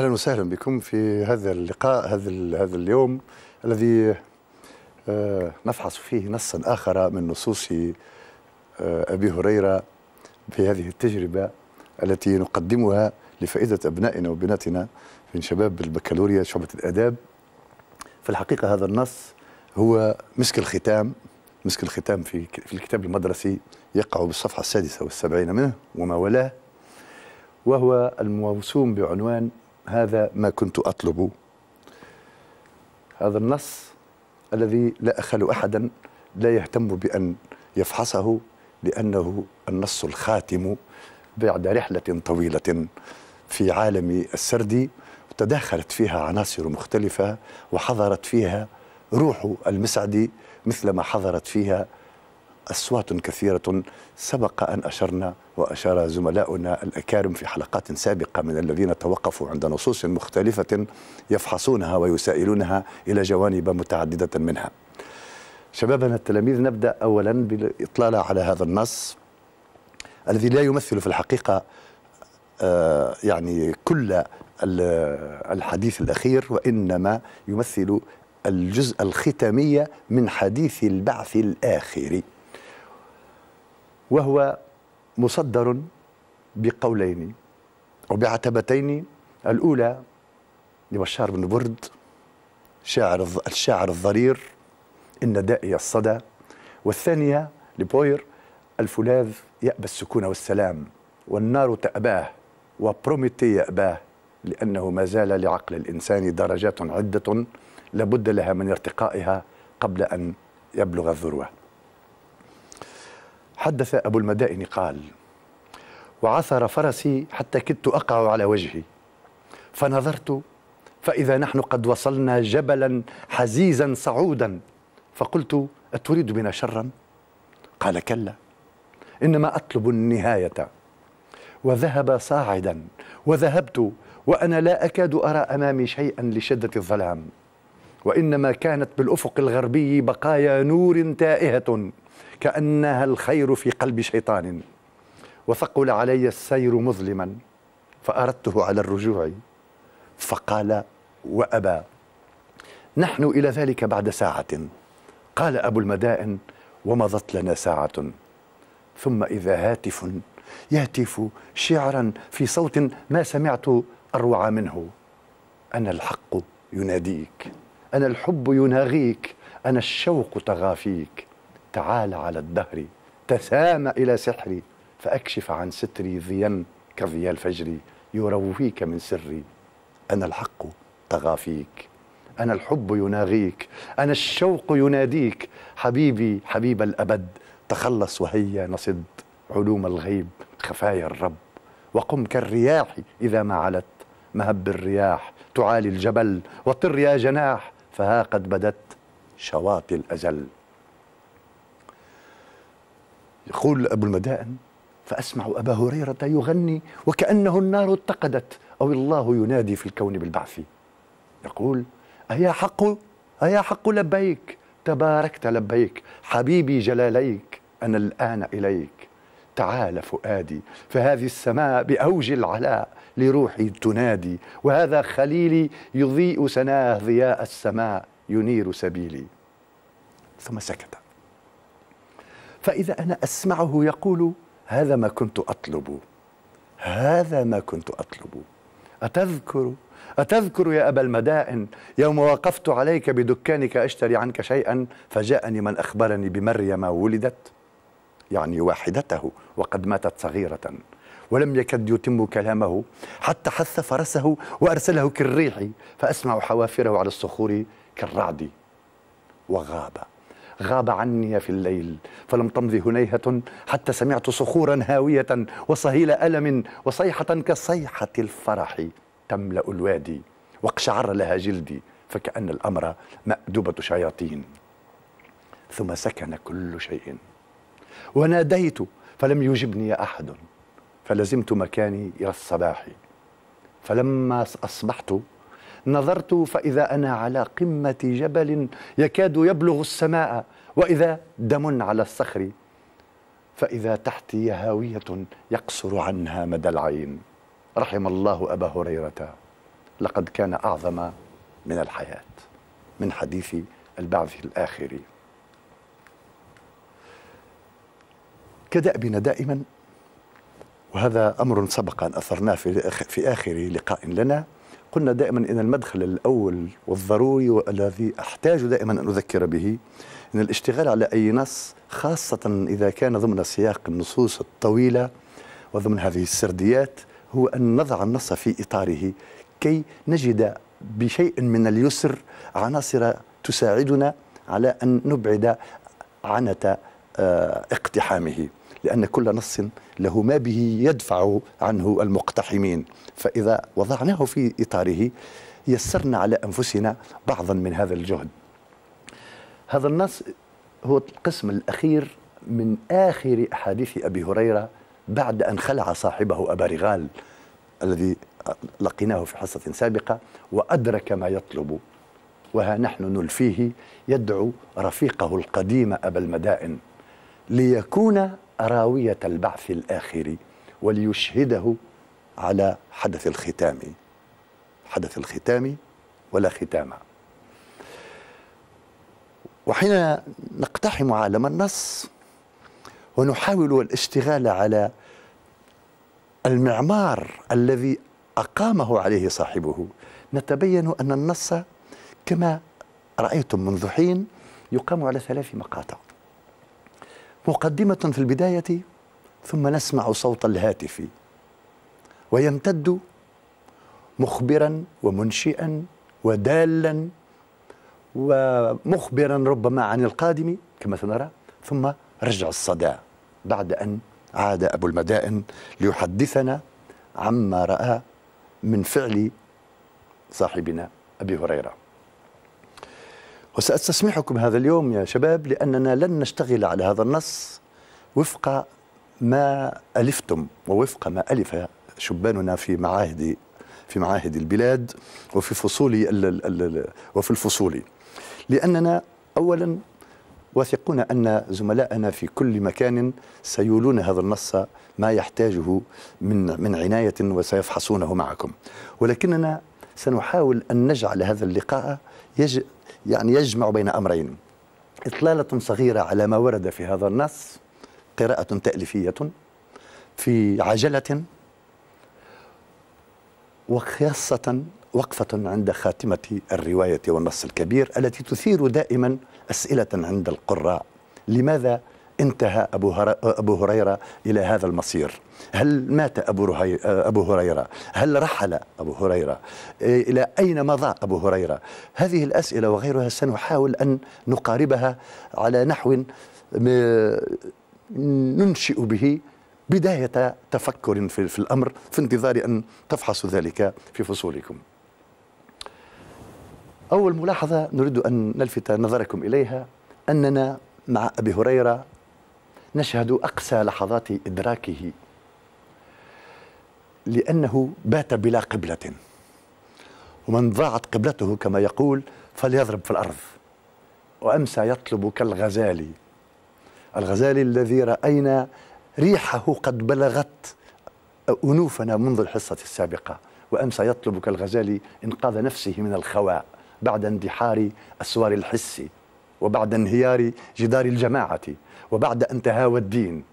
اهلا وسهلا بكم في هذا اللقاء هذا هذا اليوم الذي آه، نفحص فيه نصا اخر من نصوص آه، ابي هريره في هذه التجربه التي نقدمها لفائده ابنائنا وبناتنا من شباب البكالوريا شعبه الاداب في الحقيقه هذا النص هو مسك الختام مسك الختام في في الكتاب المدرسي يقع بالصفحه السادسه والسبعين منه وما ولاه وهو الموسوم بعنوان هذا ما كنت أطلب هذا النص الذي لا أخل أحدا لا يهتم بأن يفحصه لأنه النص الخاتم بعد رحلة طويلة في عالم السردي تداخلت فيها عناصر مختلفة وحضرت فيها روح المسعدي مثلما حضرت فيها أصوات كثيرة سبق أن أشرنا وأشار زملاؤنا الأكارم في حلقات سابقة من الذين توقفوا عند نصوص مختلفة يفحصونها ويسائلونها إلى جوانب متعددة منها شبابنا التلاميذ نبدأ أولا بالإطلالة على هذا النص الذي لا يمثل في الحقيقة آه، يعني كل الحديث الأخير وإنما يمثل الجزء الختامي من حديث البعث الآخري وهو مصدر بقولين وبعتبتين الأولى لبشار بن برد شاعر الشاعر الضرير إن دائي الصدى والثانية لبوير الفولاذ يأبى السكون والسلام والنار تأباه وبروميتي يأباه لأنه ما زال لعقل الإنسان درجات عدة لابد لها من ارتقائها قبل أن يبلغ الذروة حدث أبو المدائن قال وعثر فرسي حتى كدت أقع على وجهي فنظرت فإذا نحن قد وصلنا جبلا حزيزا صعودا فقلت أتريد بنا شرا؟ قال كلا إنما أطلب النهاية وذهب صاعدا وذهبت وأنا لا أكاد أرى أمامي شيئا لشدة الظلام وإنما كانت بالأفق الغربي بقايا نور تائهة كأنها الخير في قلب شيطان وثقل علي السير مظلما فأردته على الرجوع فقال وأبى نحن إلى ذلك بعد ساعة قال أبو المدائن ومضت لنا ساعة ثم إذا هاتف يهتف شعرا في صوت ما سمعت أروع منه أنا الحق يناديك أنا الحب يناغيك أنا الشوق تغافيك تعال على الدهر تسامى إلى سحري فأكشف عن ستري ذيم كضياء الفجر يرويك من سري أنا الحق طغى فيك أنا الحب يناغيك أنا الشوق يناديك حبيبي حبيب الأبد تخلص وهيا نصد علوم الغيب خفايا الرب وقم كالرياح إذا ما علت مهب الرياح تعالي الجبل وطر يا جناح فها قد بدت شواطئ الأزل يقول أبو المدائن فأسمع أبا هريرة يغني وكأنه النار اتقدت أو الله ينادي في الكون بالبعث يقول أيا حق أيا حق لبيك تباركت لبيك حبيبي جلاليك أنا الآن إليك تعال فؤادي فهذه السماء بأوج العلاء لروحي تنادي وهذا خليلي يضيء سناه ضياء السماء ينير سبيلي ثم سكت فإذا أنا أسمعه يقول هذا ما كنت أطلب هذا ما كنت أطلب أتذكر أتذكر يا أبا المدائن يوم وقفت عليك بدكانك أشتري عنك شيئا فجاءني من أخبرني بمريم ولدت يعني واحدته وقد ماتت صغيرة ولم يكد يتم كلامه حتى حث فرسه وأرسله كالريح فأسمع حوافره على الصخور كالرعد وغاب غاب عني في الليل فلم تمض هنيهة حتى سمعت صخورا هاوية وصهيل ألم وصيحة كصيحة الفرح تملأ الوادي واقشعر لها جلدي فكأن الأمر مأدبة شياطين ثم سكن كل شيء وناديت فلم يجبني أحد فلزمت مكاني إلى الصباح فلما أصبحت نظرت فإذا أنا على قمة جبل يكاد يبلغ السماء وإذا دم على الصخر فإذا تحتي هاوية يقصر عنها مدى العين رحم الله أبا هريرة لقد كان أعظم من الحياة من حديث البعث الآخري كدأبنا دائما وهذا أمر سبق أن أثرناه في آخر لقاء لنا قلنا دائما أن المدخل الأول والضروري والذي أحتاج دائما أن أذكر به أن الاشتغال على أي نص خاصة إذا كان ضمن سياق النصوص الطويلة وضمن هذه السرديات هو أن نضع النص في إطاره كي نجد بشيء من اليسر عناصر تساعدنا على أن نبعد عنة آه، اقتحامه لأن كل نص له ما به يدفع عنه المقتحمين فإذا وضعناه في إطاره يسرنا على أنفسنا بعضا من هذا الجهد هذا النص هو القسم الأخير من آخر أحاديث أبي هريرة بعد أن خلع صاحبه أبا رغال الذي لقيناه في حصة سابقة وأدرك ما يطلب وها نحن نلفيه يدعو رفيقه القديم أبا المدائن ليكون راوية البعث الآخر وليشهده على حدث الختام حدث الختام ولا ختام وحين نقتحم عالم النص ونحاول الاشتغال على المعمار الذي أقامه عليه صاحبه نتبين أن النص كما رأيتم منذ حين يقام على ثلاث مقاطع مقدمة في البداية ثم نسمع صوت الهاتف ويمتد مخبرا ومنشئا ودالا ومخبرا ربما عن القادم كما سنرى ثم رجع الصدى بعد أن عاد أبو المدائن ليحدثنا عما رأى من فعل صاحبنا أبي هريرة وسأستسمحكم هذا اليوم يا شباب لأننا لن نشتغل على هذا النص وفق ما ألفتم ووفق ما ألف شباننا في معاهد في معاهد البلاد وفي فصول وفي الفصول لأننا أولا واثقون أن زملائنا في كل مكان سيولون هذا النص ما يحتاجه من من عناية وسيفحصونه معكم ولكننا سنحاول أن نجعل هذا اللقاء يجب يعني يجمع بين أمرين إطلالة صغيرة على ما ورد في هذا النص قراءة تأليفية في عجلة وخاصة وقفة عند خاتمة الرواية والنص الكبير التي تثير دائما أسئلة عند القراء لماذا انتهى أبو هريرة إلى هذا المصير هل مات أبو هريرة هل رحل أبو هريرة إلى أين مضى أبو هريرة هذه الأسئلة وغيرها سنحاول أن نقاربها على نحو ننشئ به بداية تفكر في, في الأمر في انتظار أن تفحصوا ذلك في فصولكم أول ملاحظة نريد أن نلفت نظركم إليها أننا مع أبي هريرة نشهد أقسى لحظات إدراكه لأنه بات بلا قبلة ومن ضاعت قبلته كما يقول فليضرب في الأرض وأمسى يطلب كالغزالي الغزالي الذي رأينا ريحه قد بلغت أنوفنا منذ الحصة السابقة وأمسى يطلب كالغزالي إنقاذ نفسه من الخواء بعد اندحار أسوار الحس وبعد انهيار جدار الجماعة وبعد أن تهاوى الدين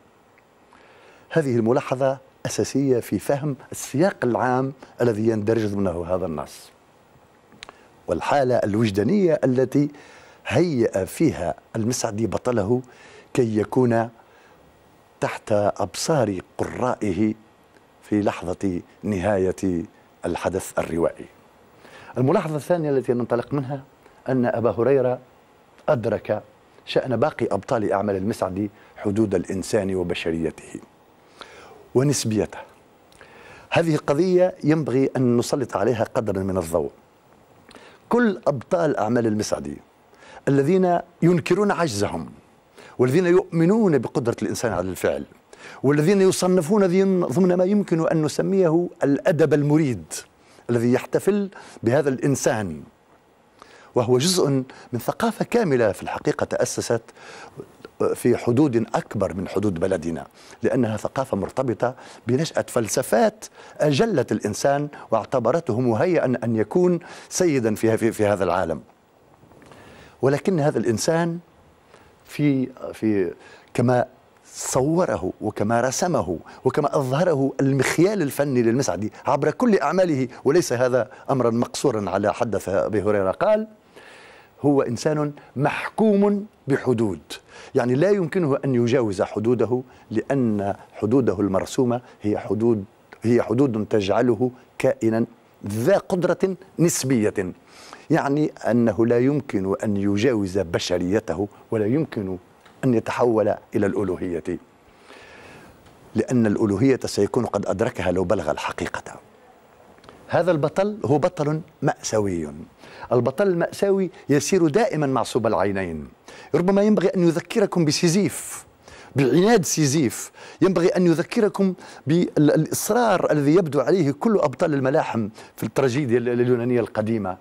هذه الملاحظة أساسية في فهم السياق العام الذي يندرج ضمنه هذا النص والحالة الوجدانية التي هيأ فيها المسعدي بطله كي يكون تحت أبصار قرائه في لحظة نهاية الحدث الروائي الملاحظة الثانية التي ننطلق منها أن أبا هريرة أدرك شأن باقي أبطال أعمال المسعدي حدود الإنسان وبشريته ونسبيته هذه القضية ينبغي أن نسلط عليها قدرا من الضوء كل أبطال أعمال المسعدي الذين ينكرون عجزهم والذين يؤمنون بقدرة الإنسان على الفعل والذين يصنفون ضمن ما يمكن أن نسميه الأدب المريد الذي يحتفل بهذا الإنسان وهو جزء من ثقافة كاملة في الحقيقة تأسست في حدود أكبر من حدود بلدنا لأنها ثقافة مرتبطة بنشأة فلسفات أجلت الإنسان واعتبرته مهيئا أن يكون سيدا في, في هذا العالم ولكن هذا الإنسان في, في كما صوره وكما رسمه وكما أظهره المخيال الفني للمسعدي عبر كل أعماله وليس هذا أمرا مقصورا على حدث أبي هريرة قال هو إنسان محكوم بحدود يعني لا يمكنه أن يجاوز حدوده لأن حدوده المرسومة هي حدود هي حدود تجعله كائنا ذا قدرة نسبية يعني أنه لا يمكن أن يجاوز بشريته ولا يمكن أن يتحول إلى الألوهية لأن الألوهية سيكون قد أدركها لو بلغ الحقيقة هذا البطل هو بطل مأساوي البطل المأساوي يسير دائما معصوب العينين ربما ينبغي أن يذكركم بسيزيف بعناد سيزيف ينبغي أن يذكركم بالإصرار الذي يبدو عليه كل أبطال الملاحم في التراجيديا اليونانية القديمة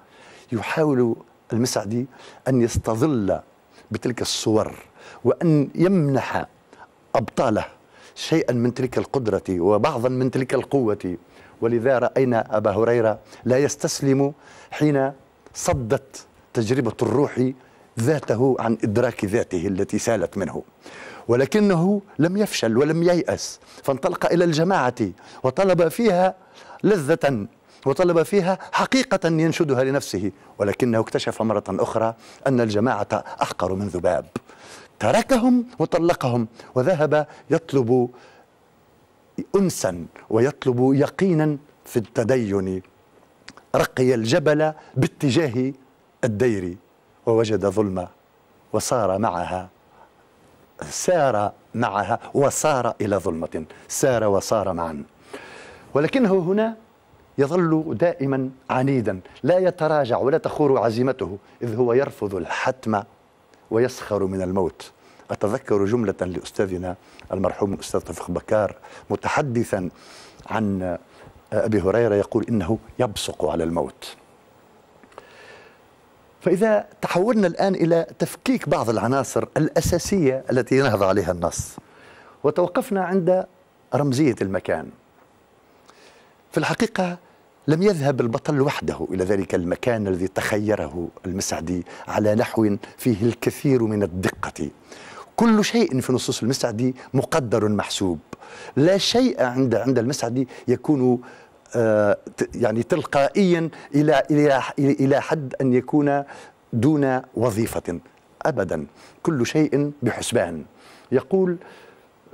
يحاول المسعدي أن يستظل بتلك الصور وأن يمنح أبطاله شيئا من تلك القدرة وبعضا من تلك القوة ولذا رأينا أبا هريرة لا يستسلم حين صدت تجربة الروح ذاته عن إدراك ذاته التي سالت منه ولكنه لم يفشل ولم ييأس فانطلق إلى الجماعة وطلب فيها لذة وطلب فيها حقيقة ينشدها لنفسه ولكنه اكتشف مرة أخرى أن الجماعة أحقر من ذباب تركهم وطلقهم وذهب يطلب أنسا ويطلب يقينا في التدين رقي الجبل باتجاه الدير ووجد ظلمة وصار معها سار معها وصار إلى ظلمة سار وصار معا ولكنه هنا يظل دائما عنيدا لا يتراجع ولا تخور عزيمته إذ هو يرفض الحتم ويسخر من الموت أتذكر جملة لأستاذنا المرحوم الأستاذ طفق بكار متحدثا عن آه، أبي هريرة يقول إنه يبصق على الموت فإذا تحولنا الآن إلى تفكيك بعض العناصر الأساسية التي ينهض عليها النص وتوقفنا عند رمزية المكان في الحقيقة لم يذهب البطل وحده إلى ذلك المكان الذي تخيره المسعدي على نحو فيه الكثير من الدقة كل شيء في نصوص المسعدي مقدر محسوب لا شيء عند عند المسعدي يكون آه، يعني تلقائيا الى الى الى حد ان يكون دون وظيفه ابدا كل شيء بحسبان يقول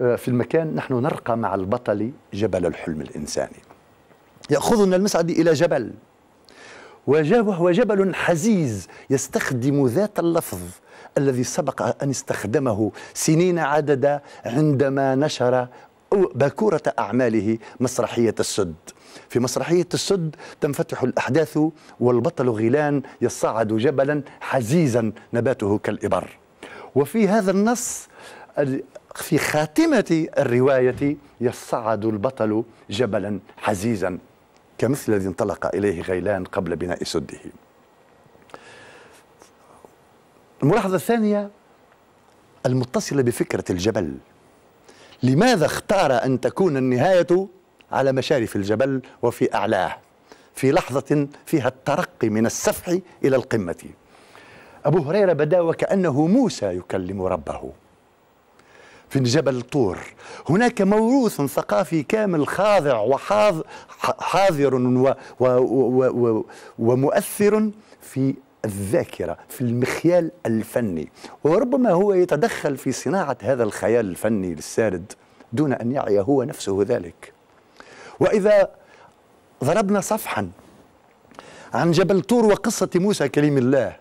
آه، في المكان نحن نرقى مع البطل جبل الحلم الانساني ياخذنا المسعدي الى جبل وهو جبل حزيز يستخدم ذات اللفظ الذي سبق أن استخدمه سنين عددة عندما نشر باكورة أعماله مسرحية السد في مسرحية السد تنفتح الأحداث والبطل غيلان يصعد جبلا حزيزا نباته كالإبر وفي هذا النص في خاتمة الرواية يصعد البطل جبلا حزيزا كمثل الذي انطلق إليه غيلان قبل بناء سده الملاحظة الثانية المتصلة بفكرة الجبل لماذا اختار أن تكون النهاية على مشارف الجبل وفي أعلاه في لحظة فيها الترقي من السفح إلى القمة أبو هريرة بدا وكأنه موسى يكلم ربه في جبل طور هناك موروث ثقافي كامل خاضع وحاضر ومؤثر في الذاكرة في المخيال الفني وربما هو يتدخل في صناعة هذا الخيال الفني للسارد دون أن يعي هو نفسه ذلك وإذا ضربنا صفحا عن جبل طور وقصة موسى كريم الله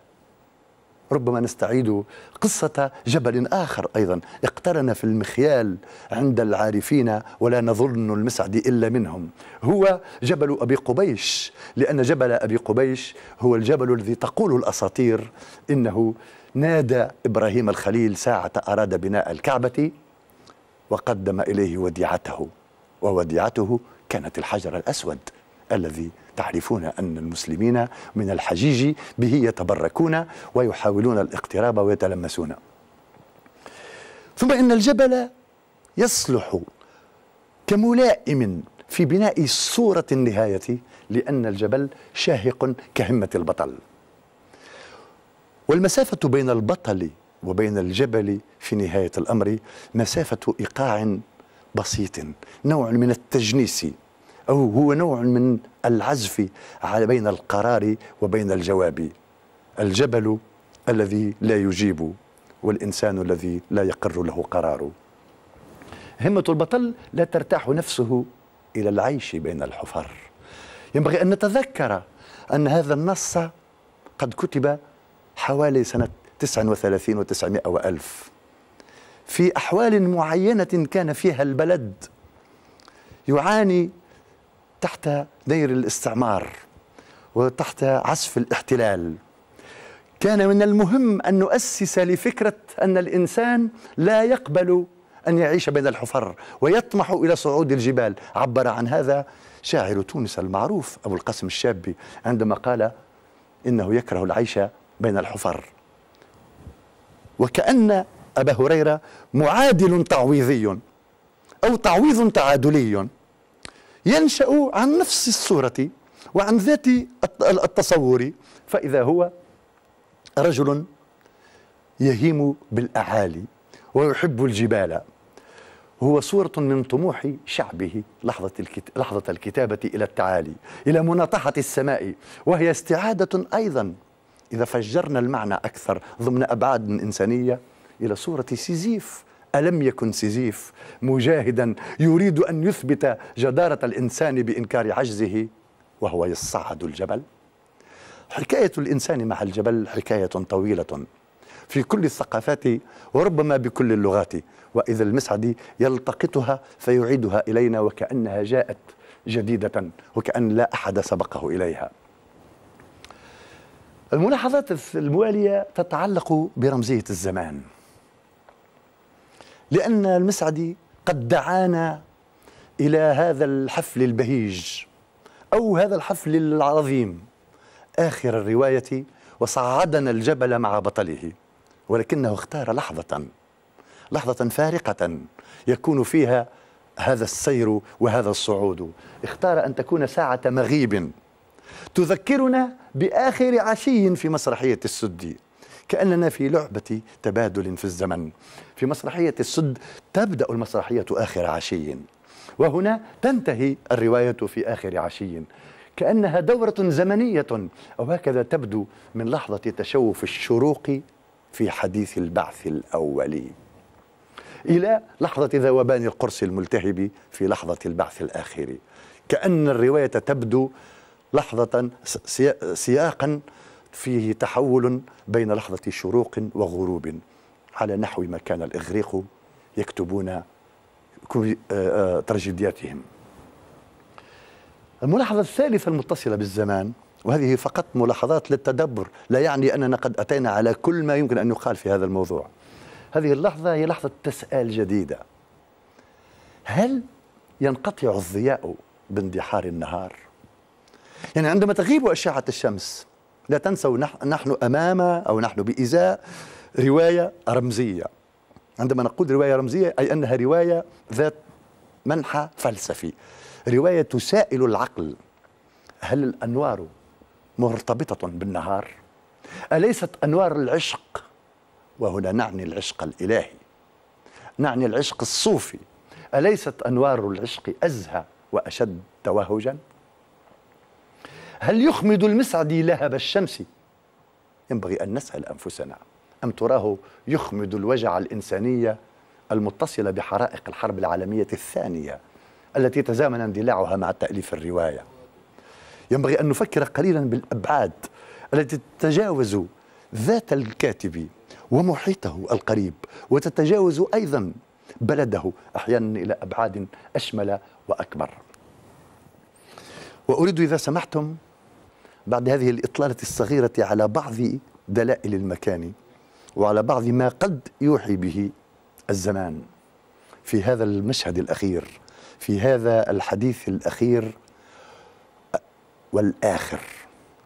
ربما نستعيد قصة جبل آخر أيضا اقترن في المخيال عند العارفين ولا نظن المسعد إلا منهم هو جبل أبي قبيش لأن جبل أبي قبيش هو الجبل الذي تقول الأساطير إنه نادى إبراهيم الخليل ساعة أراد بناء الكعبة وقدم إليه وديعته ووديعته كانت الحجر الأسود الذي تعرفون أن المسلمين من الحجيج به يتبركون ويحاولون الاقتراب ويتلمسون ثم إن الجبل يصلح كملائم في بناء صورة النهاية لأن الجبل شاهق كهمة البطل والمسافة بين البطل وبين الجبل في نهاية الأمر مسافة إيقاع بسيط نوع من التجنيس أو هو نوع من العزف على بين القرار وبين الجواب الجبل الذي لا يجيب والإنسان الذي لا يقر له قرار همة البطل لا ترتاح نفسه إلى العيش بين الحفر ينبغي أن نتذكر أن هذا النص قد كتب حوالي سنة 39 و 900 وألف في أحوال معينة كان فيها البلد يعاني تحت دير الاستعمار وتحت عزف الاحتلال كان من المهم أن نؤسس لفكرة أن الإنسان لا يقبل أن يعيش بين الحفر ويطمح إلى صعود الجبال عبر عن هذا شاعر تونس المعروف أبو القاسم الشابي عندما قال إنه يكره العيش بين الحفر وكأن أبا هريرة معادل تعويضي أو تعويض تعادلي ينشأ عن نفس الصورة وعن ذات التصور فإذا هو رجل يهيم بالأعالي ويحب الجبال هو صورة من طموح شعبه لحظة, الكت... لحظة الكتابة إلى التعالي إلى مناطحة السماء وهي استعادة أيضا إذا فجرنا المعنى أكثر ضمن أبعاد إنسانية إلى صورة سيزيف ألم يكن سيزيف مجاهدا يريد أن يثبت جدارة الإنسان بإنكار عجزه وهو يصعد الجبل حكاية الإنسان مع الجبل حكاية طويلة في كل الثقافات وربما بكل اللغات وإذا المسعدي يلتقطها فيعيدها إلينا وكأنها جاءت جديدة وكأن لا أحد سبقه إليها الملاحظات الموالية تتعلق برمزية الزمان لأن المسعدي قد دعانا إلى هذا الحفل البهيج أو هذا الحفل العظيم آخر الرواية وصعدنا الجبل مع بطله ولكنه اختار لحظة لحظة فارقة يكون فيها هذا السير وهذا الصعود اختار أن تكون ساعة مغيب تذكرنا بآخر عشي في مسرحية السدي كأننا في لعبة تبادل في الزمن في مسرحية السد تبدأ المسرحية آخر عشي وهنا تنتهي الرواية في آخر عشي كأنها دورة زمنية أو هكذا تبدو من لحظة تشوف الشروق في حديث البعث الأولي إلى لحظة ذوبان القرص الملتهب في لحظة البعث الآخري كأن الرواية تبدو لحظة سياقا فيه تحول بين لحظة شروق وغروب على نحو ما كان الإغريق يكتبون آه، آه، تراجيدياتهم الملاحظة الثالثة المتصلة بالزمان وهذه فقط ملاحظات للتدبر لا يعني أننا قد أتينا على كل ما يمكن أن يقال في هذا الموضوع هذه اللحظة هي لحظة تسأل جديدة هل ينقطع الضياء باندحار النهار؟ يعني عندما تغيب أشعة الشمس لا تنسوا نحن أمام أو نحن بإزاء رواية رمزية عندما نقول رواية رمزية أي أنها رواية ذات منحى فلسفي رواية تسائل العقل هل الأنوار مرتبطة بالنهار؟ أليست أنوار العشق؟ وهنا نعني العشق الإلهي نعني العشق الصوفي أليست أنوار العشق أزهى وأشد توهجا؟ هل يخمد المسعدي لهب الشمس ينبغي أن نسأل أنفسنا أم تراه يخمد الوجع الإنسانية المتصلة بحرائق الحرب العالمية الثانية التي تزامن اندلاعها مع تأليف الرواية ينبغي أن نفكر قليلا بالأبعاد التي تتجاوز ذات الكاتب ومحيطه القريب وتتجاوز أيضا بلده أحيانا إلى أبعاد أشمل وأكبر وأريد إذا سمحتم بعد هذه الإطلالة الصغيرة على بعض دلائل المكان وعلى بعض ما قد يوحي به الزمان في هذا المشهد الأخير في هذا الحديث الأخير والآخر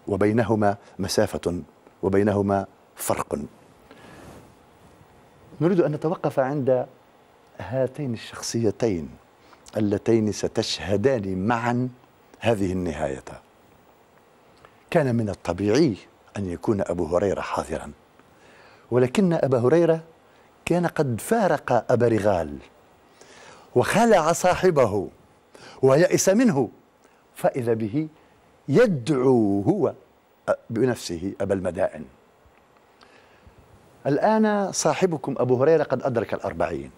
وبينهما مسافة وبينهما فرق نريد أن نتوقف عند هاتين الشخصيتين اللتين ستشهدان معا هذه النهايه كان من الطبيعي أن يكون أبو هريرة حاضرا ولكن أبا هريرة كان قد فارق أبا رغال وخلع صاحبه ويأس منه فإذا به يدعو هو بنفسه أبا المدائن الآن صاحبكم أبو هريرة قد أدرك الأربعين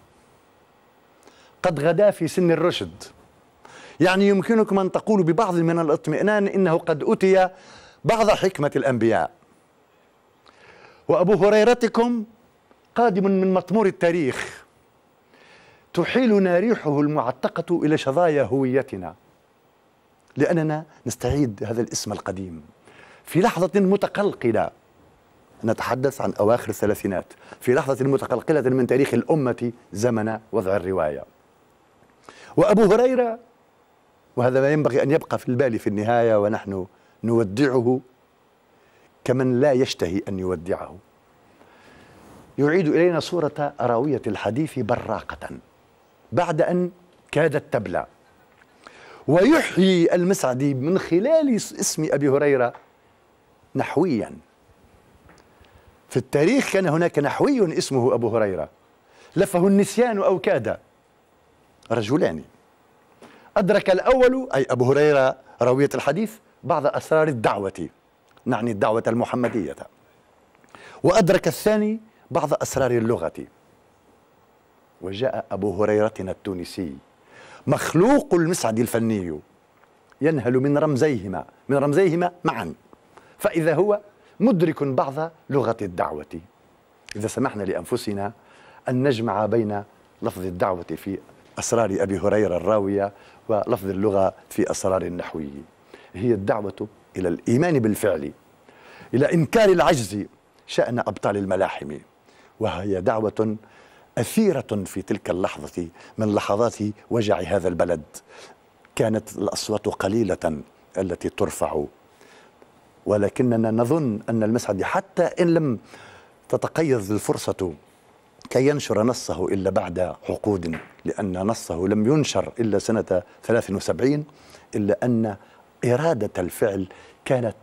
قد غدا في سن الرشد يعني يمكنكم أن تقولوا ببعض من الاطمئنان إنه قد أتي بعض حكمة الأنبياء وأبو هريرتكم قادم من مطمور التاريخ تحيلنا ريحه المعتقة إلى شظايا هويتنا لأننا نستعيد هذا الاسم القديم في لحظة متقلقلة نتحدث عن أواخر الثلاثينات في لحظة متقلقلة من تاريخ الأمة زمن وضع الرواية وأبو هريرة وهذا ما ينبغي أن يبقى في البال في النهاية ونحن نودعه كمن لا يشتهي أن يودعه يعيد إلينا صورة راوية الحديث براقة بعد أن كادت تبلى ويحيي المسعدي من خلال اسم أبي هريرة نحويا في التاريخ كان هناك نحوي اسمه أبو هريرة لفه النسيان أو كاد رجلان أدرك الأول أي أبو هريرة راوية الحديث بعض أسرار الدعوة نعني الدعوة المحمدية وأدرك الثاني بعض أسرار اللغة وجاء أبو هريرة التونسي مخلوق المسعد الفني ينهل من رمزيهما من رمزيهما معا فإذا هو مدرك بعض لغة الدعوة إذا سمحنا لأنفسنا أن نجمع بين لفظ الدعوة في أسرار أبي هريرة الراوية ولفظ اللغة في أسرار النحوي هي الدعوة إلى الإيمان بالفعل إلى إنكار العجز شأن أبطال الملاحم وهي دعوة أثيرة في تلك اللحظة من لحظات وجع هذا البلد كانت الأصوات قليلة التي ترفع ولكننا نظن أن المسعدي حتى إن لم تتقيض الفرصة كي ينشر نصه إلا بعد عقود لأن نصه لم ينشر إلا سنة 73 إلا أن إرادة الفعل كانت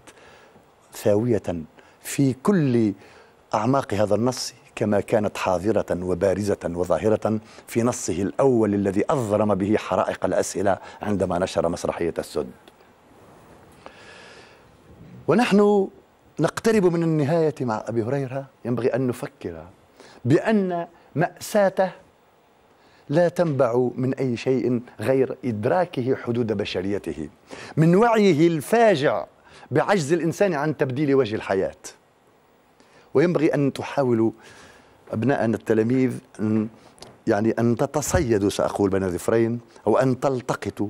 ثاوية في كل أعماق هذا النص كما كانت حاضرة وبارزة وظاهرة في نصه الأول الذي أظرم به حرائق الأسئلة عندما نشر مسرحية السد ونحن نقترب من النهاية مع أبي هريرة ينبغي أن نفكر بأن مأساته لا تنبع من أي شيء غير إدراكه حدود بشريته من وعيه الفاجع بعجز الإنسان عن تبديل وجه الحياة وينبغي أن تحاولوا أبناءنا التلاميذ أن يعني أن تتصيدوا سأقول بين ذفرين أو أن تلتقطوا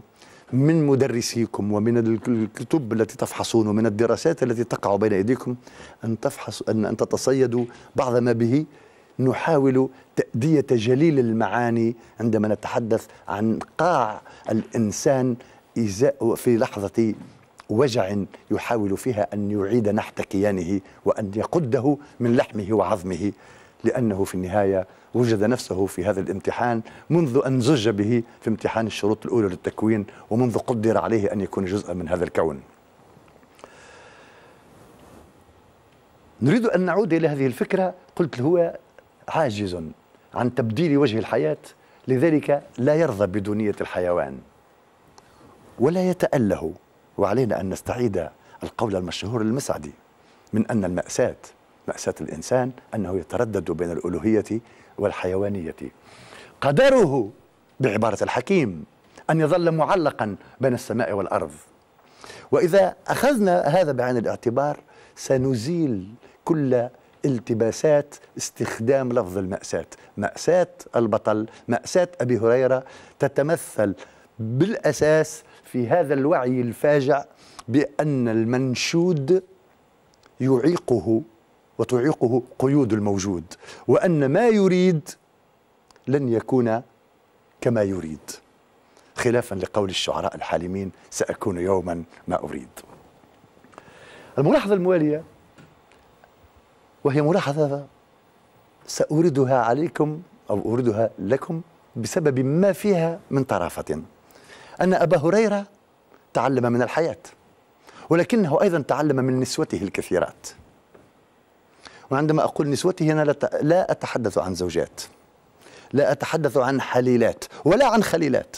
من مدرسيكم ومن الكتب التي تفحصون ومن الدراسات التي تقع بين أيديكم أن تفحص أن, أن تتصيدوا بعض ما به نحاول تأدية جليل المعاني عندما نتحدث عن قاع الإنسان إزاء في لحظة وجع يحاول فيها أن يعيد نحت كيانه وأن يقده من لحمه وعظمه لأنه في النهاية وجد نفسه في هذا الامتحان منذ أن زج به في امتحان الشروط الأولى للتكوين ومنذ قدر عليه أن يكون جزءا من هذا الكون نريد أن نعود إلى هذه الفكرة قلت هو عاجز عن تبديل وجه الحياة لذلك لا يرضى بدونية الحيوان ولا يتأله وعلينا أن نستعيد القول المشهور للمسعدي من أن المأساة مأساة الإنسان أنه يتردد بين الألوهية والحيوانية قدره بعبارة الحكيم أن يظل معلقا بين السماء والأرض وإذا أخذنا هذا بعين الاعتبار سنزيل كل التباسات استخدام لفظ المأساة مأساة البطل مأساة أبي هريرة تتمثل بالأساس في هذا الوعي الفاجع بأن المنشود يعيقه وتعيقه قيود الموجود وأن ما يريد لن يكون كما يريد خلافا لقول الشعراء الحالمين سأكون يوما ما أريد الملاحظة الموالية وهي ملاحظة سأوردها عليكم أو أوردها لكم بسبب ما فيها من طرافة أن أبا هريرة تعلم من الحياة ولكنه أيضا تعلم من نسوته الكثيرات وعندما أقول نسوته أنا لا أتحدث عن زوجات لا أتحدث عن حليلات ولا عن خليلات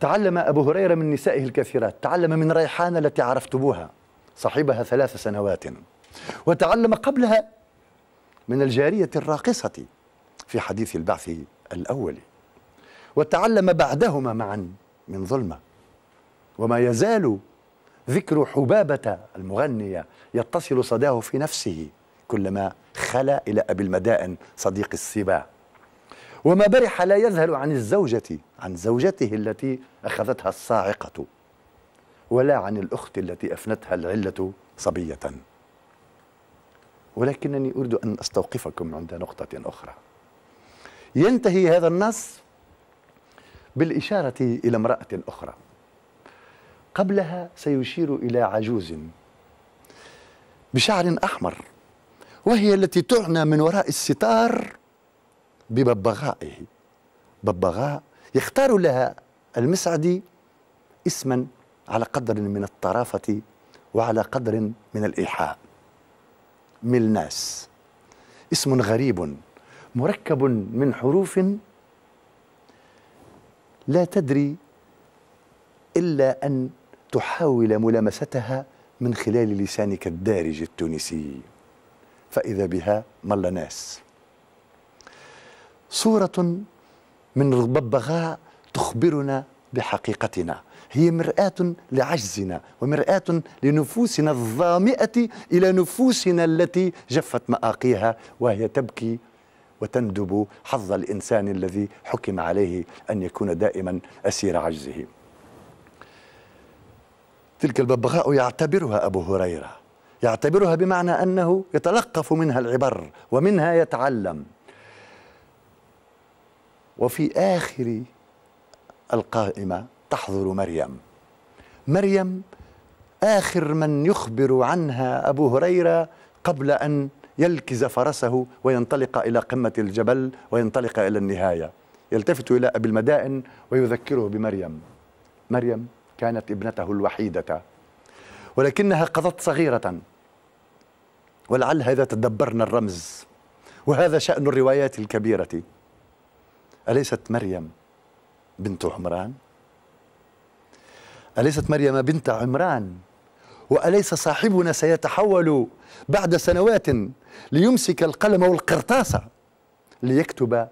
تعلم أبو هريرة من نسائه الكثيرات تعلم من ريحانة التي عرفتموها صاحبها ثلاث سنوات وتعلم قبلها من الجارية الراقصة في حديث البعث الأول وتعلم بعدهما معا من ظلمة وما يزال ذكر حبابة المغنية يتصل صداه في نفسه كلما خلا إلى أبي المدائن صديق السباع وما برح لا يذهل عن الزوجة عن زوجته التي أخذتها الصاعقة ولا عن الأخت التي أفنتها العلة صبية ولكنني أريد أن أستوقفكم عند نقطة أخرى ينتهي هذا النص بالإشارة إلى امرأة أخرى قبلها سيشير إلى عجوز بشعر أحمر وهي التي تعنى من وراء الستار بببغائه ببغاء يختار لها المسعدي اسما على قدر من الطرافة وعلى قدر من الإيحاء ملناس اسم غريب مركب من حروف لا تدري إلا أن تحاول ملامستها من خلال لسانك الدارج التونسي فإذا بها ملناس صورة من الببغاء تخبرنا بحقيقتنا هي مرآة لعجزنا ومرآة لنفوسنا الظامئة إلى نفوسنا التي جفت مآقيها وهي تبكي وتندب حظ الإنسان الذي حكم عليه أن يكون دائما أسير عجزه تلك الببغاء يعتبرها أبو هريرة يعتبرها بمعنى أنه يتلقف منها العبر ومنها يتعلم وفي آخر القائمة تحضر مريم مريم آخر من يخبر عنها أبو هريرة قبل أن يلكز فرسه وينطلق إلى قمة الجبل وينطلق إلى النهاية يلتفت إلى أبي المدائن ويذكره بمريم مريم كانت ابنته الوحيدة ولكنها قضت صغيرة ولعل هذا تدبرنا الرمز وهذا شأن الروايات الكبيرة أليست مريم بنت عمران؟ أليست مريم بنت عمران وأليس صاحبنا سيتحول بعد سنوات ليمسك القلم والقرطاس ليكتب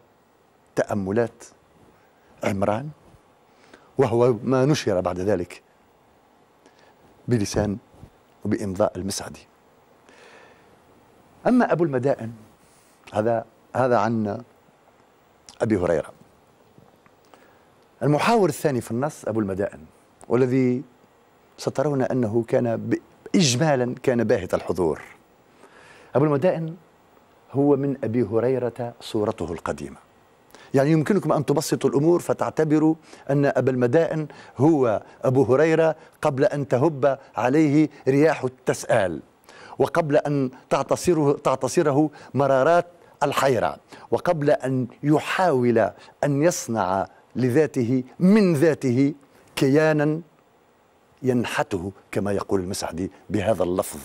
تأملات عمران وهو ما نشر بعد ذلك بلسان وبإمضاء المسعدي أما أبو المدائن هذا هذا عن أبي هريرة المحاور الثاني في النص أبو المدائن والذي سترون أنه كان إجمالا كان باهت الحضور أبو المدائن هو من أبي هريرة صورته القديمة يعني يمكنكم أن تبسطوا الأمور فتعتبروا أن أبا المدائن هو أبو هريرة قبل أن تهب عليه رياح التسآل وقبل أن تعتصره, تعتصره مرارات الحيرة وقبل أن يحاول أن يصنع لذاته من ذاته كيانا ينحته كما يقول المسعدي بهذا اللفظ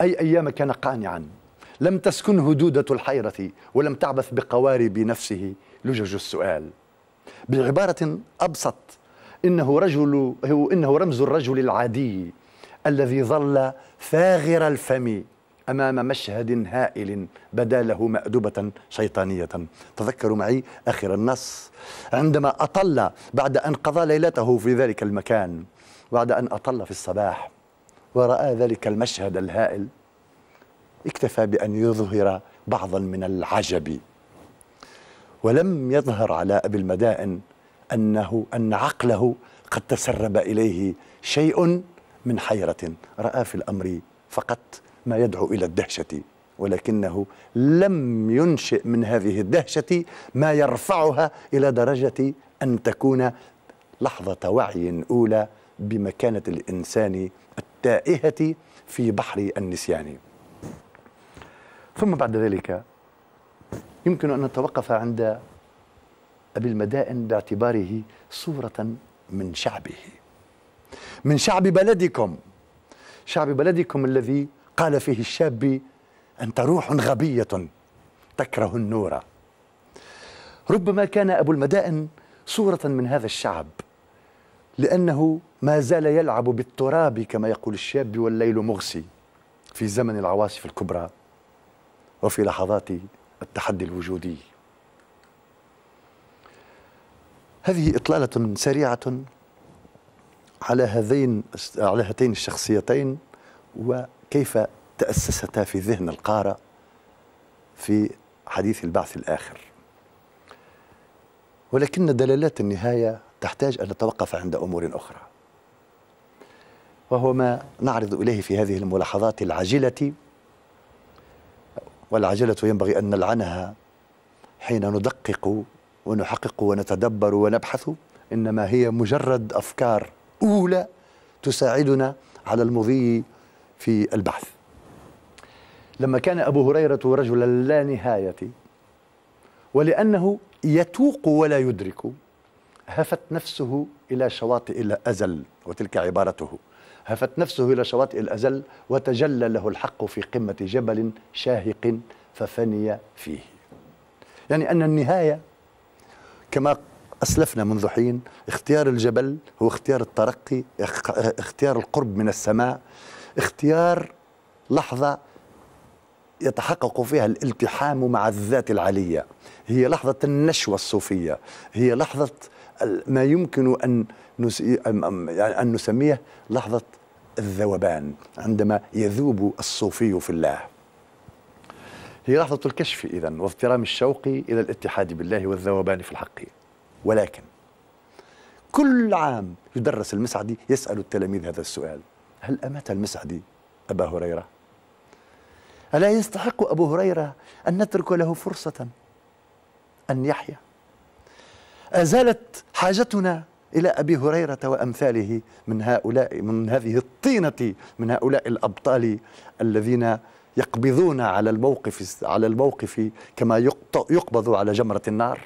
أي أيام كان قانعا لم تسكن هدودة الحيرة ولم تعبث بقوارب نفسه لجج السؤال بعبارة أبسط إنه رجل إنه رمز الرجل العادي الذي ظل فاغر الفم أمام مشهد هائل بدا له مأدبة شيطانية تذكروا معي آخر النص عندما أطل بعد أن قضى ليلته في ذلك المكان بعد أن أطل في الصباح ورأى ذلك المشهد الهائل اكتفى بأن يظهر بعضا من العجب ولم يظهر على أبي المدائن أنه أن عقله قد تسرب إليه شيء من حيرة رأى في الأمر فقط ما يدعو إلى الدهشة ولكنه لم ينشئ من هذه الدهشة ما يرفعها إلى درجة أن تكون لحظة وعي أولى بمكانة الإنسان التائهة في بحر النسيان ثم بعد ذلك يمكن أن نتوقف عند أبي المدائن باعتباره صورة من شعبه من شعب بلدكم شعب بلدكم الذي قال فيه الشاب أنت روح غبية تكره النور ربما كان أبو المدائن صورة من هذا الشعب لأنه ما زال يلعب بالتراب كما يقول الشاب والليل مغسي في زمن العواصف الكبرى وفي لحظات التحدي الوجودي هذه إطلالة سريعة على هذين على هاتين الشخصيتين و كيف تأسست في ذهن القارئ في حديث البعث الآخر ولكن دلالات النهاية تحتاج أن نتوقف عند أمور أخرى وهو ما نعرض إليه في هذه الملاحظات العجلة والعجلة ينبغي أن نلعنها حين ندقق ونحقق ونتدبر ونبحث إنما هي مجرد أفكار أولى تساعدنا على المضي في البحث لما كان أبو هريرة رجلا لا نهاية ولأنه يتوق ولا يدرك هفت نفسه إلى شواطئ الأزل وتلك عبارته هفت نفسه إلى شواطئ الأزل وتجلى له الحق في قمة جبل شاهق ففني فيه يعني أن النهاية كما أسلفنا منذ حين اختيار الجبل هو اختيار الترقي اختيار القرب من السماء اختيار لحظة يتحقق فيها الالتحام مع الذات العلية هي لحظة النشوة الصوفية هي لحظة ما يمكن أن يعني أن نسميه لحظة الذوبان عندما يذوب الصوفي في الله هي لحظة الكشف إذن واضطرام الشوق إلى الاتحاد بالله والذوبان في الحق ولكن كل عام يدرس المسعدي يسأل التلاميذ هذا السؤال هل أمات المسعدي أبا هريرة ألا يستحق أبو هريرة أن نترك له فرصة أن يحيا أزالت حاجتنا إلى أبي هريرة وأمثاله من هؤلاء من هذه الطينة من هؤلاء الأبطال الذين يقبضون على الموقف على الموقف كما يقبض على جمرة النار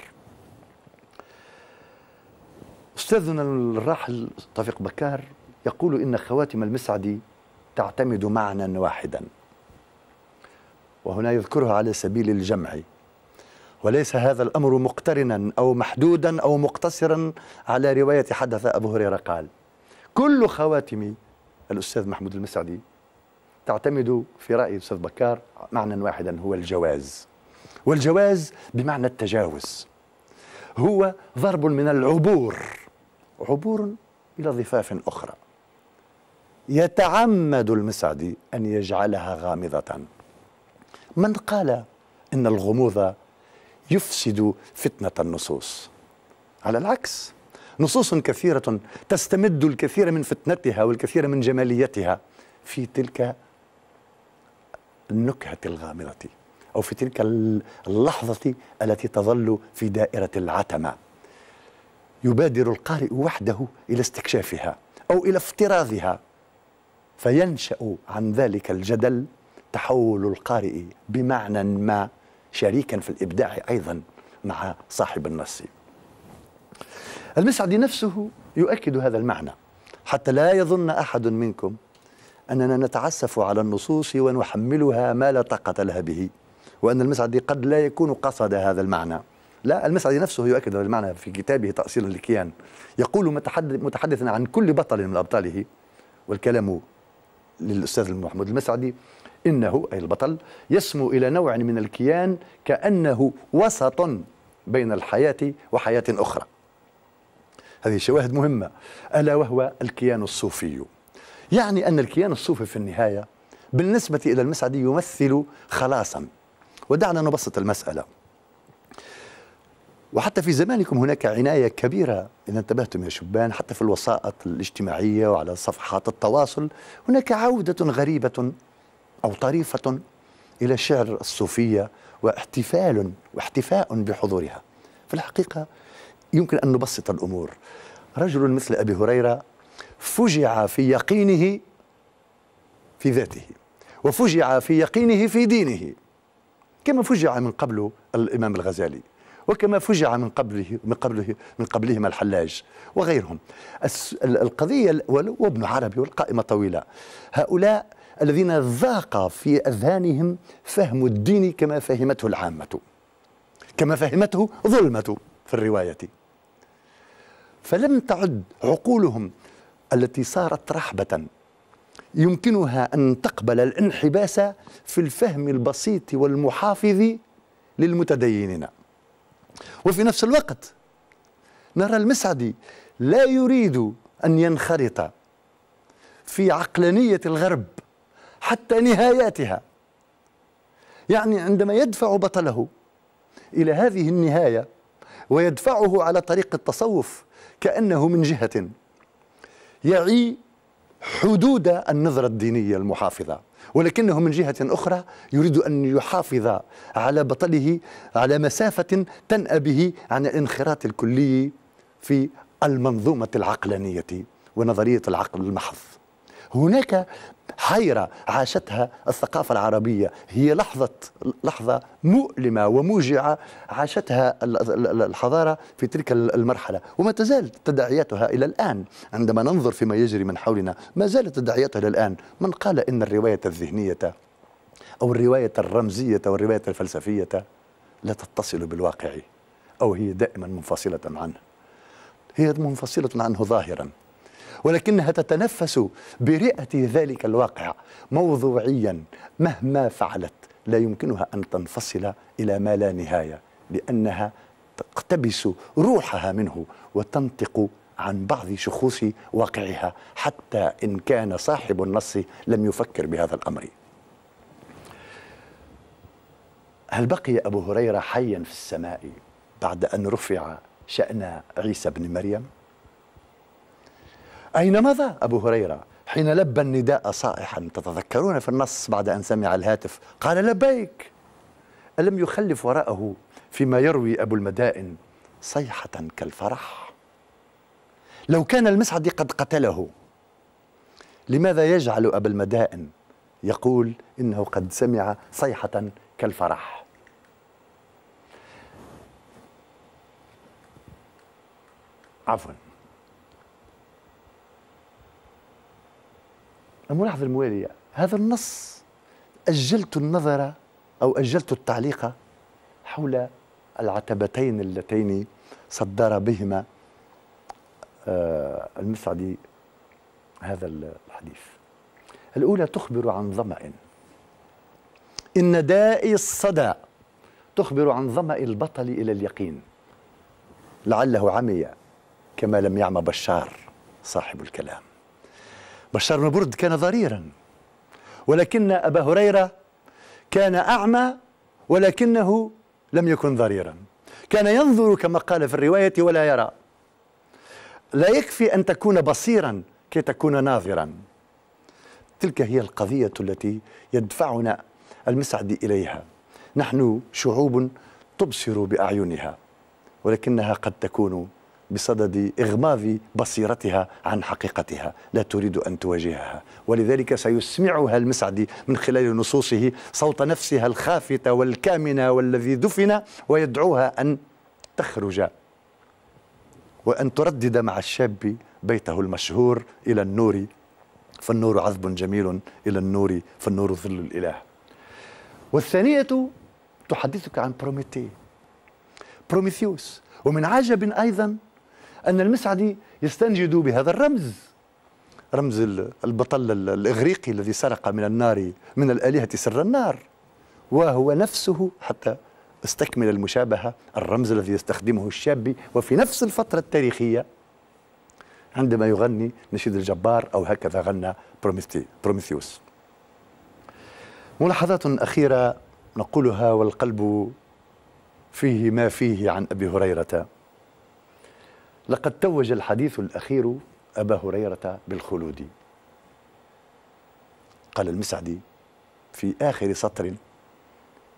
أستاذنا الراحل طفيق بكار يقول إن خواتم المسعد تعتمد معنى واحدا وهنا يذكرها على سبيل الجمع وليس هذا الأمر مقترنا أو محدودا أو مقتصرا على رواية حدث أبو هريرة قال كل خواتم الأستاذ محمود المسعدي تعتمد في رأي الأستاذ بكار معنى واحدا هو الجواز والجواز بمعنى التجاوز هو ضرب من العبور عبور إلى ضفاف أخرى يتعمد المسعدي أن يجعلها غامضة من قال إن الغموض يفسد فتنة النصوص على العكس نصوص كثيرة تستمد الكثير من فتنتها والكثير من جماليتها في تلك النكهة الغامضة أو في تلك اللحظة التي تظل في دائرة العتمة يبادر القارئ وحده إلى استكشافها أو إلى افتراضها فينشأ عن ذلك الجدل تحول القارئ بمعنى ما شريكا في الإبداع أيضا مع صاحب النص المسعدي نفسه يؤكد هذا المعنى حتى لا يظن أحد منكم أننا نتعسف على النصوص ونحملها ما لا طاقة لها به وأن المسعدي قد لا يكون قصد هذا المعنى لا المسعدي نفسه يؤكد هذا المعنى في كتابه تأصيل الكيان يقول متحدثا عن كل بطل من أبطاله والكلام للأستاذ محمود المسعدي إنه أي البطل يسمو إلى نوع من الكيان كأنه وسط بين الحياة وحياة أخرى هذه شواهد مهمة ألا وهو الكيان الصوفي يعني أن الكيان الصوفي في النهاية بالنسبة إلى المسعدي يمثل خلاصا ودعنا نبسط المسألة وحتى في زمانكم هناك عناية كبيرة إذا انتبهتم يا شبان حتى في الوسائط الاجتماعية وعلى صفحات التواصل هناك عودة غريبة أو طريفة إلى شعر الصوفية واحتفال واحتفاء بحضورها في الحقيقة يمكن أن نبسط الأمور رجل مثل أبي هريرة فجع في يقينه في ذاته وفجع في يقينه في دينه كما فجع من قبل الإمام الغزالي وكما فجع من قبله من قبله من قبلهما الحلاج وغيرهم القضية وابن عربي والقائمة طويلة هؤلاء الذين ذاق في أذهانهم فهم الدين كما فهمته العامة كما فهمته ظلمة في الرواية فلم تعد عقولهم التي صارت رحبة يمكنها أن تقبل الانحباس في الفهم البسيط والمحافظ للمتدينين وفي نفس الوقت نرى المسعدي لا يريد أن ينخرط في عقلانية الغرب حتى نهاياتها يعني عندما يدفع بطله إلى هذه النهاية ويدفعه على طريق التصوف كأنه من جهة يعي حدود النظرة الدينية المحافظة ولكنه من جهة أخرى يريد أن يحافظ على بطله على مسافة تنأى به عن الانخراط الكلي في المنظومة العقلانية ونظرية العقل المحض هناك حيرة عاشتها الثقافة العربية هي لحظة لحظة مؤلمة وموجعة عاشتها الحضارة في تلك المرحلة وما تزال تداعياتها إلى الآن عندما ننظر فيما يجري من حولنا ما زالت تداعياتها إلى الآن من قال إن الرواية الذهنية أو الرواية الرمزية والرواية الفلسفية لا تتصل بالواقع أو هي دائما منفصلة عنه هي منفصلة عنه ظاهراً ولكنها تتنفس برئة ذلك الواقع موضوعيا مهما فعلت لا يمكنها أن تنفصل إلى ما لا نهاية لأنها تقتبس روحها منه وتنطق عن بعض شخوص واقعها حتى إن كان صاحب النص لم يفكر بهذا الأمر هل بقي أبو هريرة حيا في السماء بعد أن رفع شأن عيسى بن مريم؟ أين مضى أبو هريرة حين لبى النداء صائحا تتذكرون في النص بعد أن سمع الهاتف قال لبيك ألم يخلف وراءه فيما يروي أبو المدائن صيحة كالفرح لو كان المسعد قد قتله لماذا يجعل أبا المدائن يقول إنه قد سمع صيحة كالفرح عفواً الملاحظة الموالية هذا النص أجلت النظر أو أجلت التعليق حول العتبتين اللتين صدر بهما آه، المسعدي هذا الحديث الأولى تخبر عن ظمأ إن داء الصدى تخبر عن ظمأ البطل إلى اليقين لعله عمي كما لم يعم بشار صاحب الكلام بشار بن برد كان ضريرا ولكن أبا هريرة كان أعمى ولكنه لم يكن ضريرا كان ينظر كما قال في الرواية ولا يرى لا يكفي أن تكون بصيرا كي تكون ناظرا تلك هي القضية التي يدفعنا المسعد إليها نحن شعوب تبصر بأعينها ولكنها قد تكون بصدد إغماض بصيرتها عن حقيقتها لا تريد أن تواجهها ولذلك سيسمعها المسعدي من خلال نصوصه صوت نفسها الخافتة والكامنة والذي دفن ويدعوها أن تخرج وأن تردد مع الشاب بيته المشهور إلى النور فالنور عذب جميل إلى النور فالنور ظل الإله والثانية تحدثك عن بروميتي بروميثيوس ومن عجب أيضا أن المسعدي يستنجد بهذا الرمز رمز البطل الإغريقي الذي سرق من النار من الآلهة سر النار وهو نفسه حتى استكمل المشابهة الرمز الذي يستخدمه الشاب وفي نفس الفترة التاريخية عندما يغني نشيد الجبار أو هكذا غنى بروميثيوس ملاحظات أخيرة نقولها والقلب فيه ما فيه عن أبي هريرة لقد توج الحديث الأخير أبا هريرة بالخلود قال المسعدي في آخر سطر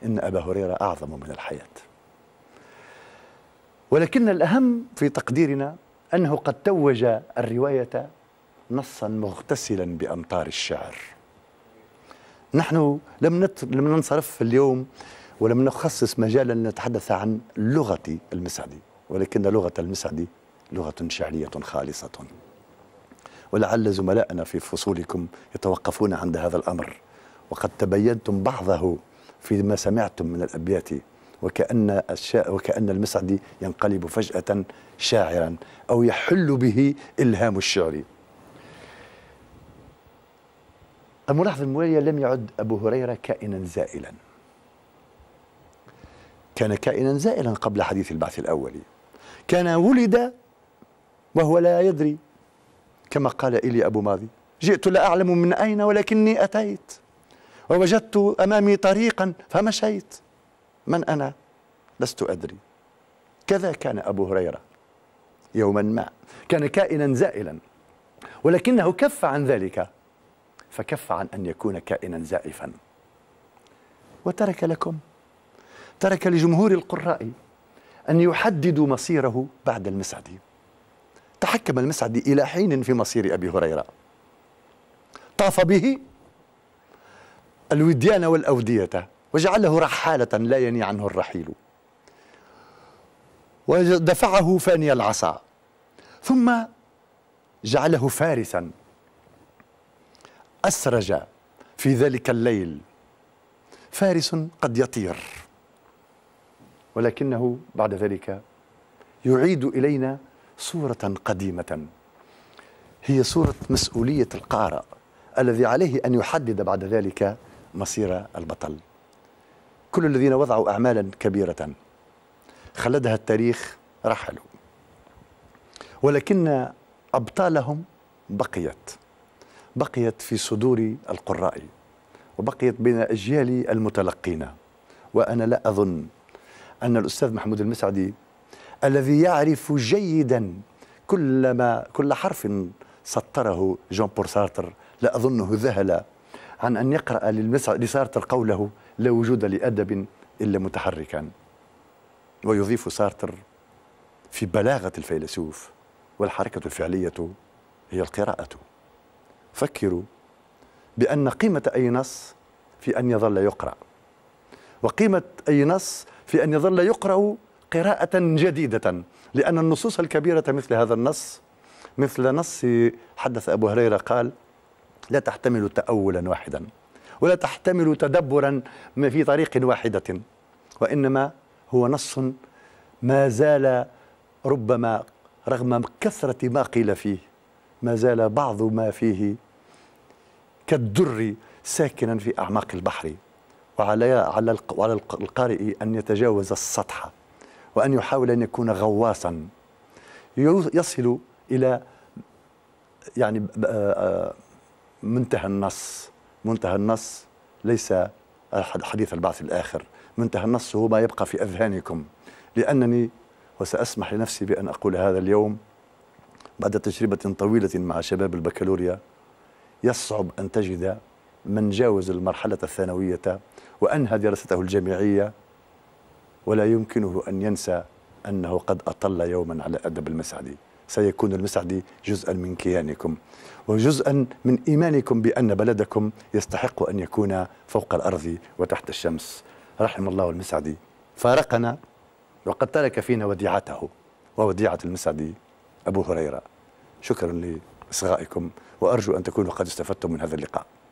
إن أبا هريرة أعظم من الحياة ولكن الأهم في تقديرنا أنه قد توج الرواية نصا مغتسلا بأمطار الشعر نحن لم, نت... لم ننصرف اليوم ولم نخصص مجالا لنتحدث عن لغة المسعدي ولكن لغة المسعدي لغة شعرية خالصة ولعل زملائنا في فصولكم يتوقفون عند هذا الأمر وقد تبينتم بعضه فيما سمعتم من الأبيات وكأن وكأن المسعدي ينقلب فجأة شاعرا أو يحل به إلهام الشعر الملاحظة الموالية لم يعد أبو هريرة كائنا زائلا كان كائنا زائلا قبل حديث البعث الأولي كان ولد وهو لا يدري كما قال إلي أبو ماضي جئت لا أعلم من أين ولكني أتيت ووجدت أمامي طريقا فمشيت من أنا لست أدري كذا كان أبو هريرة يوما ما كان كائنا زائلا ولكنه كف عن ذلك فكف عن أن يكون كائنا زائفا وترك لكم ترك لجمهور القراء أن يحددوا مصيره بعد المسعدين تحكم المسعدي إلى حين في مصير أبي هريرة طاف به الوديان والأودية وجعله رحالة لا يني عنه الرحيل ودفعه فاني العصا ثم جعله فارسا أسرج في ذلك الليل فارس قد يطير ولكنه بعد ذلك يعيد إلينا صورة قديمة هي صورة مسؤولية القارئ الذي عليه أن يحدد بعد ذلك مصير البطل كل الذين وضعوا أعمالا كبيرة خلدها التاريخ رحلوا ولكن أبطالهم بقيت بقيت في صدور القراء وبقيت بين أجيال المتلقين وأنا لا أظن أن الأستاذ محمود المسعدي الذي يعرف جيدا كل ما كل حرف سطره جون بور سارتر لا أظنه ذهل عن أن يقرأ لسارتر قوله لا وجود لأدب إلا متحركا ويضيف سارتر في بلاغة الفيلسوف والحركة الفعلية هي القراءة فكروا بأن قيمة أي نص في أن يظل يقرأ وقيمة أي نص في أن يظل يقرأ قراءة جديدة لأن النصوص الكبيرة مثل هذا النص مثل نص حدث أبو هريرة قال لا تحتمل تأولا واحدا ولا تحتمل تدبرا في طريق واحدة وإنما هو نص ما زال ربما رغم كثرة ما قيل فيه ما زال بعض ما فيه كالدر ساكنا في أعماق البحر وعلى على القارئ أن يتجاوز السطح وأن يحاول أن يكون غواصا يصل إلى يعني آه، آه، منتهى النص منتهى النص ليس حديث البعث الآخر منتهى النص هو ما يبقى في أذهانكم لأنني وسأسمح لنفسي بأن أقول هذا اليوم بعد تجربة طويلة مع شباب البكالوريا يصعب أن تجد من جاوز المرحلة الثانوية وأنهى دراسته الجامعية ولا يمكنه أن ينسى أنه قد أطل يوما على أدب المسعدي سيكون المسعدي جزءا من كيانكم وجزءا من إيمانكم بأن بلدكم يستحق أن يكون فوق الأرض وتحت الشمس رحم الله المسعدي فارقنا وقد ترك فينا وديعته ووديعة المسعدي أبو هريرة شكرا لإصغائكم وأرجو أن تكونوا قد استفدتم من هذا اللقاء